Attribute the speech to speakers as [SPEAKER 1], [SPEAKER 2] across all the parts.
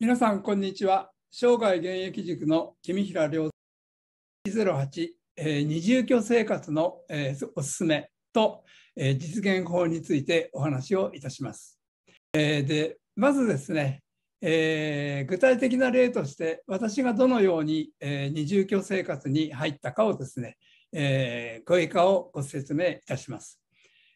[SPEAKER 1] 皆さんこんにちは生涯現役塾の君平良108、えー、二住居生活の、えー、おすすめと、えー、実現法についてお話をいたします。えー、でまずですね、えー、具体的な例として私がどのように、えー、二住居生活に入ったかをですね、えー、ご意下をご説明いたします。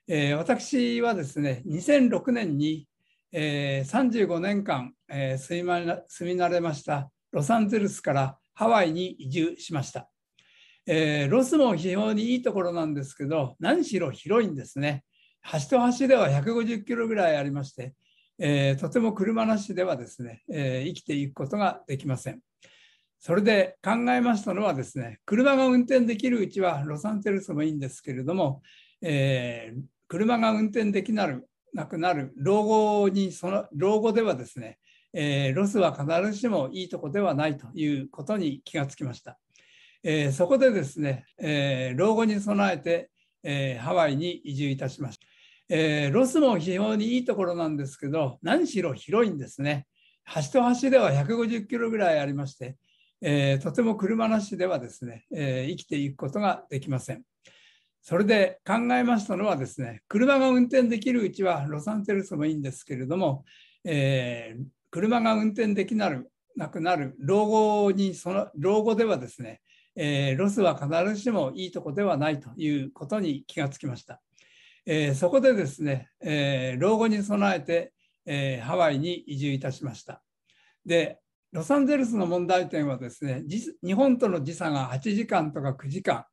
[SPEAKER 1] えー、私はですね2006年にえー、35年間、えー、住み慣れましたロサンゼルスからハワイに移住しました、えー、ロスも非常にいいところなんですけど何しろ広いんですね端と端では150キロぐらいありまして、えー、とても車なしではですね、え生きていくことができませんそれで考えましたのはですね車が運転できるうちはロサンゼルスもいいんですけれども、え車が運転できなるなくなる老後にその老後ではですね、えー、ロスは必ずしもいいとこではないということに気がつきました、えー、そこでですね、えー、老後に備えて、えハワイに移住いたしました、えロスも非常にいいところなんですけど何しろ広いんですね端と端では150キロぐらいありまして、えとても車なしではですね、え生きていくことができませんそれで考えましたのはですね、車が運転できるうちはロサンゼルスもいいんですけれども、えー、車が運転できなるなくなる老後にその老後ではですね、えー、ロスは必ずしもいいとこではないということに気がつきました。えー、そこでですね、え老後に備えて、えハワイに移住いたしました。で、ロサンゼルスの問題点はですね、日本との時差が8時間とか9時間、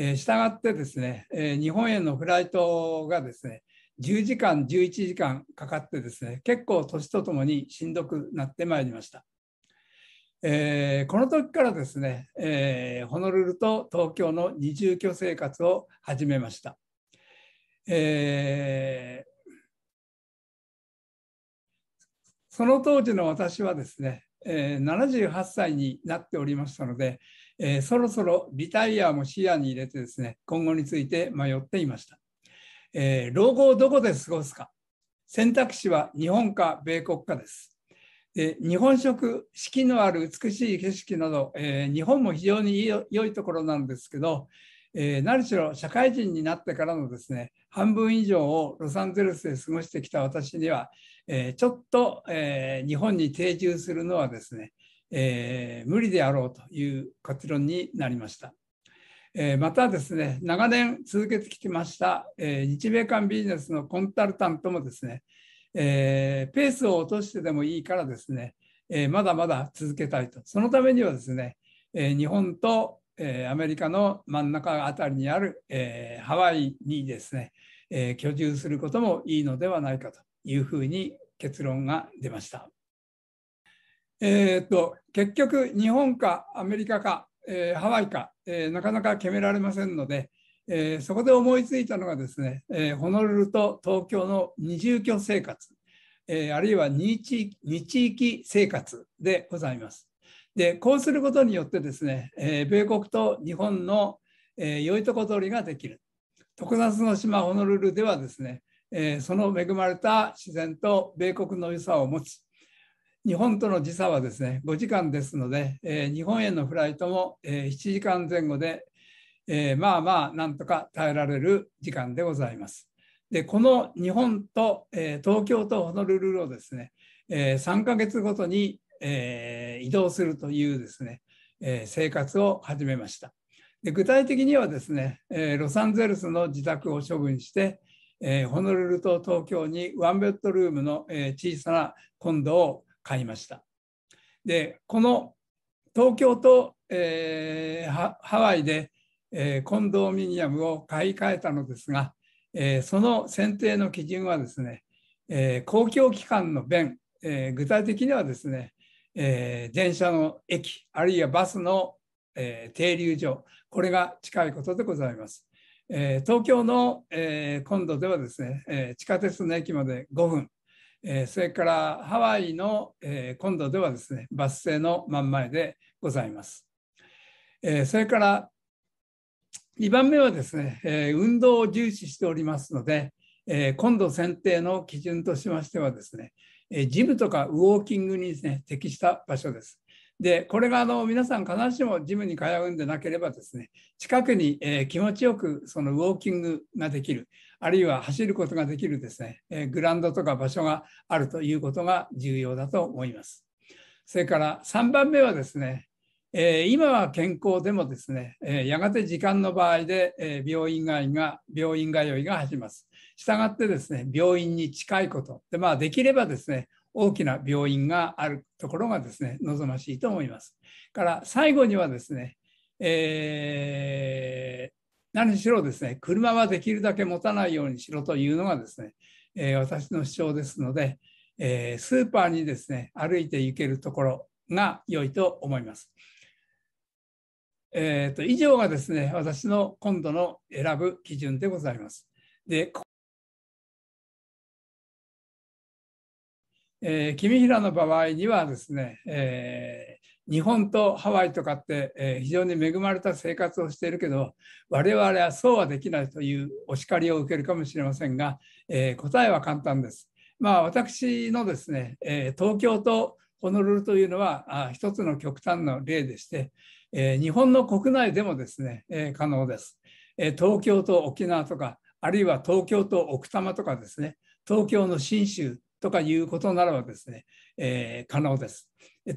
[SPEAKER 1] えしたがってですね、えー、日本へのフライトがですね、10時間、11時間かかってですね、結構年とともにしんどくなってまいりました。えー、この時からですね、えー、ホノルルと東京の二住居生活を始めました。えー、その当時の私はですね、えー、78歳になっておりましたので、えー、そろそろリタイアも視野に入れてですね今後について迷っていました、えー、老後をどこで過ごすか選択肢は日本か米国かですで日本食四季のある美しい景色など、え日本も非常に良いところなんですけど、え何しろ社会人になってからのですね半分以上をロサンゼルスで過ごしてきた私には、えー、ちょっと、えー、日本に定住するのはですね、えー、無理であろうという結論になりました。えまたですね、長年続けてきてました、え日米間ビジネスのコンサルタントもですね、えペースを落としてでもいいからですね、えまだまだ続けたいと。そのためにはですね、え日本とえー、アメリカの真ん中あたりにある、えー、ハワイにですね、えー、居住することもいいのではないかというふうに結論が出ました。えー、っと結局日本かアメリカか、えハワイか、えなかなか決められませんので、えそこで思いついたのがですね、えホノルルと東京の二住居生活、えあるいは2地域生活でございます。でこうすることによってですね、えー、米国と日本の、えー、良いとこ取りができる特撮の島ホノルルではですね、えー、その恵まれた自然と米国の良さを持ち日本との時差はですね5時間ですので、えー、日本へのフライトも、え7時間前後で、えまあまあなんとか耐えられる時間でございます。でこの日本と、え東京とホノルルをですね、え3ヶ月ごとにえー、移動するというですね、えー、生活を始めました。で具体的にはですね、えー、ロサンゼルスの自宅を処分して、えー、ホノルルと東京にワンベッドルームの、えー、小さなコンドを買いました。でこの東京と、えー、ハワイで、えー、コンドミニアムを買い替えたのですが、えー、その選定の基準はですね、えー、公共機関の便、えー、具体的にはですね、えー、電車の駅あるいはバスの、えー、停留所これが近いことでございます。えー、東京の、えー、今度ではですね、えー、地下鉄の駅まで5分、えー、それからハワイの、えー、今度ではですねバス停の真ん前でございます。えー、それから2番目はですね、えー、運動を重視しておりますので、えー、今度選定の基準としましてはですね、えジムとかウォーキングにです、ね、適した場所です。で、これがあの皆さん必ずしもジムに通うんでなければですね、近くに、え気持ちよくそのウォーキングができる、あるいは走ることができるですね、えグラウンドとか場所があるということが重要だと思います。それから3番目はですね、え今は健康でもですね、えやがて時間の場合で、え病院外が病院通いが始ます。したがってですね、病院に近いこと。で、まあ、できればですね、大きな病院があるところがですね、望ましいと思います。から最後にはですね、えー、何しろですね、車はできるだけ持たないようにしろというのがですね、えー、私の主張ですので、えー、スーパーにですね、歩いて行けるところが良いと思います。えーと、と以上がですね、私の今度の選ぶ基準でございます。でえー、君平の場合にはですね、えー、日本とハワイとかって、えー、非常に恵まれた生活をしているけど我々はそうはできないというお叱りを受けるかもしれませんが、え答えは簡単です。まあ、私のですね、え東京とホノルルというのはあ一つの極端の例でして、え日本の国内でもですね、え可能です、え東京と沖縄とかあるいは東京と奥多摩とかですね東京の信州とかいうことならばですね、えー、可能です。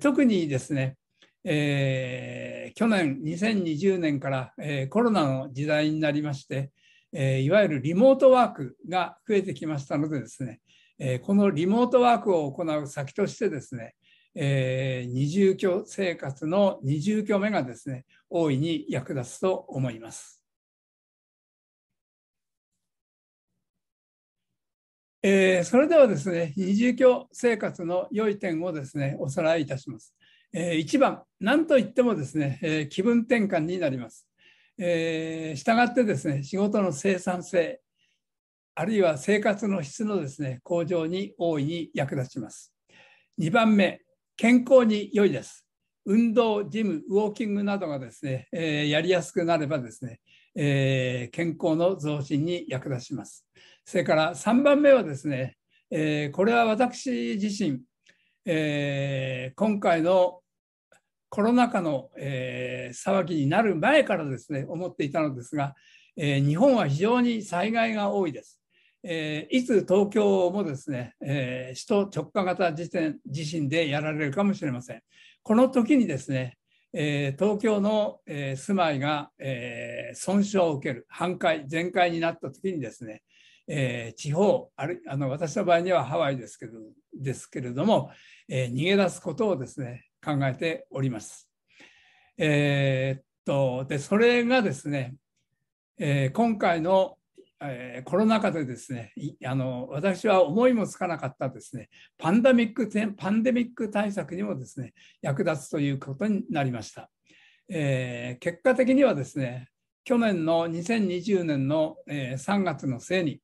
[SPEAKER 1] 特にですね、えー、去年2020年から、えー、コロナの時代になりまして、えー、いわゆるリモートワークが増えてきましたのでですね、えこのリモートワークを行う先としてですね、え二重居生活の二重居目がですね大いに役立つと思います。えー、それではですね二重教生活の良い点をですねおさらいいたします。えー、1番何といってもですね、えー、気分転換になります。えー、従ってですね仕事の生産性あるいは生活の質のですね向上に大いに役立ちます。2番目健康に良いです。運動、ジム、ウォーキングなどがですね、えー、やりやすくなればですね、えー、健康の増進に役立ちます。それから3番目はですね、えー、これは私自身、えー、今回のコロナ禍の、えー、騒ぎになる前からですね思っていたのですが、えー、日本は非常に災害が多いです。えー、いつ東京もですね、えー、首都直下型地震でやられるかもしれません。この時にですね、え東京の、え住まいが、え損傷を受ける、半壊、全壊になった時にですね、えー、地方あるあの私の場合にはハワイですけどですけれども、えー、逃げ出すことをですね考えております。えー、っとでそれがですね、え今回の、えコロナ禍でですねあの私は思いもつかなかったですねパンデミックパンデミック対策にもですね役立つということになりました。え結果的にはですね去年の2020年の3月の末に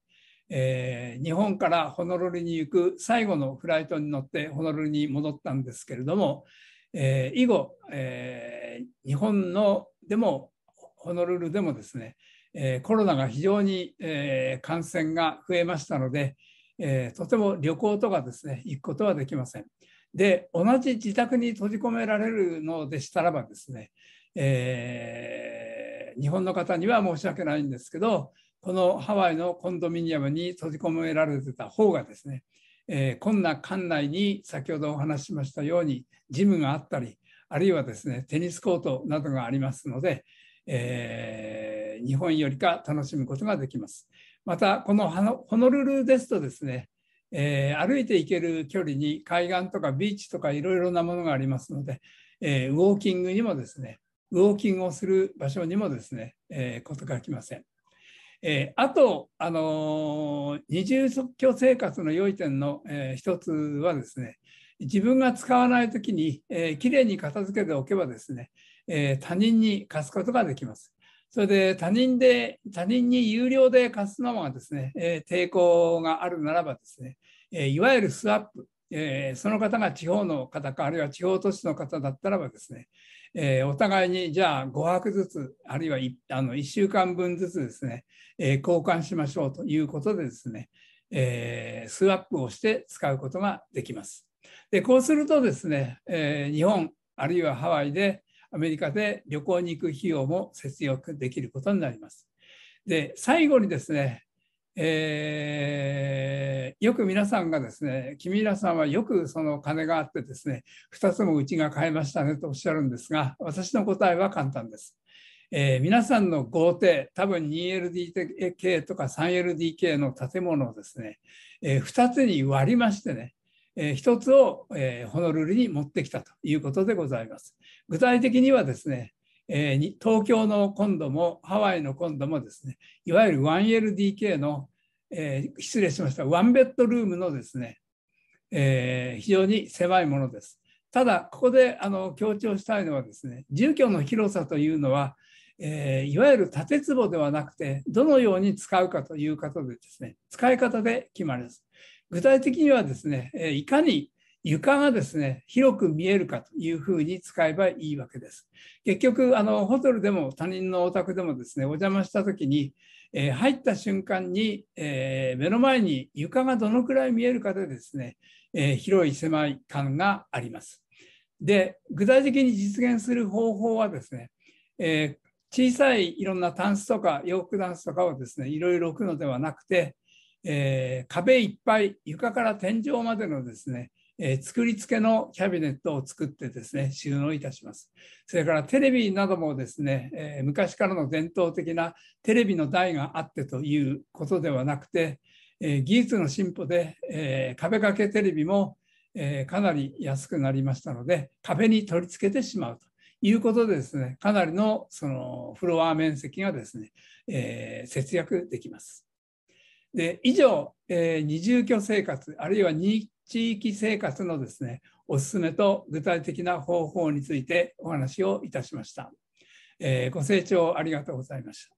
[SPEAKER 1] えー、日本からホノルルに行く最後のフライトに乗ってホノルルに戻ったんですけれども、えー、以後、えー、日本のでもホノルルでもですね、えコロナが非常に、え感染が増えましたので、えとても旅行とかですね行くことはできません。で同じ自宅に閉じ込められるのでしたらばですね、え日本の方には申し訳ないんですけど、このハワイのコンドミニアムに閉じ込められてた方がですね、えー、こんな館内に先ほどお話しましたようにジムがあったりあるいはですねテニスコートなどがありますので、えー、日本よりか楽しむことができます。またこのホノルルですとですね、えー、歩いて行ける距離に海岸とかビーチとかいろいろなものがありますので、えー、ウォーキングにもですねウォーキングをする場所にもですね、えー、ことがきません。えー、あと、あのー、二重即居生活の良い点の、えー、一つはですね、自分が使わないときに、えー、きれいに片付けておけばですね、えー、他人に貸すことができます。それで他人で、他人に有料で貸すのはですね、えー、抵抗があるならばですね、えー、いわゆるスワップ、えー、その方が地方の方か、あるいは地方都市の方だったらばですね、えー、お互いにじゃあ5泊ずつあるいは 1, あの1週間分ずつですね、えー、交換しましょうということでですね、えー、スワップをして使うことができます。でこうするとですね、え日本あるいはハワイでアメリカで旅行に行く費用も節約できることになります。で最後にですね、えー、よく皆さんがですね君らさんはよくその金があってですね2つもうちが買えましたねとおっしゃるんですが私の答えは簡単です。えー、皆さんの豪邸多分 2LDK とか 3LDK の建物をですね、えー、2つに割りましてね、えー、1つを、えー、ホノルルに持ってきたということでございます。具体的にはですねえー、東京の今度もハワイの今度もですねいわゆる 1LDK の、えー、失礼しましたワンベッドルームのですね、えー、非常に狭いものです。ただここであの強調したいのはですね住居の広さというのは、えいわゆる建坪ではなくてどのように使うかということでですね使い方で決まります。具体的にはですね、えいかに床がですね、広く見えるかというふうに使えばいいわけです。結局、あの、ホテルでも他人のお宅でもですね、お邪魔した時に、えー、入った瞬間に、えー、目の前に床がどのくらい見えるかでですね、えー、広い狭い感があります。で、具体的に実現する方法はですね、え小さいいろんなタンスとか洋服ダンスとかをですね、いろいろ置くのではなくて、え壁いっぱい床から天井までのですね、えー、作り付けのキャビネットを作ってですね、収納いたします。それからテレビなどもですね、えー、昔からの伝統的なテレビの台があってということではなくて、えー、技術の進歩で、え壁掛けテレビも、えかなり安くなりましたので、壁に取り付けてしまうと。いうことでですね、かなりのそのフロア面積がですね、え節約できます。で以上、えー、二住居生活あるいは二地域生活のですね、おすすめと具体的な方法についてお話をいたしました。えー、ご清聴ありがとうございました。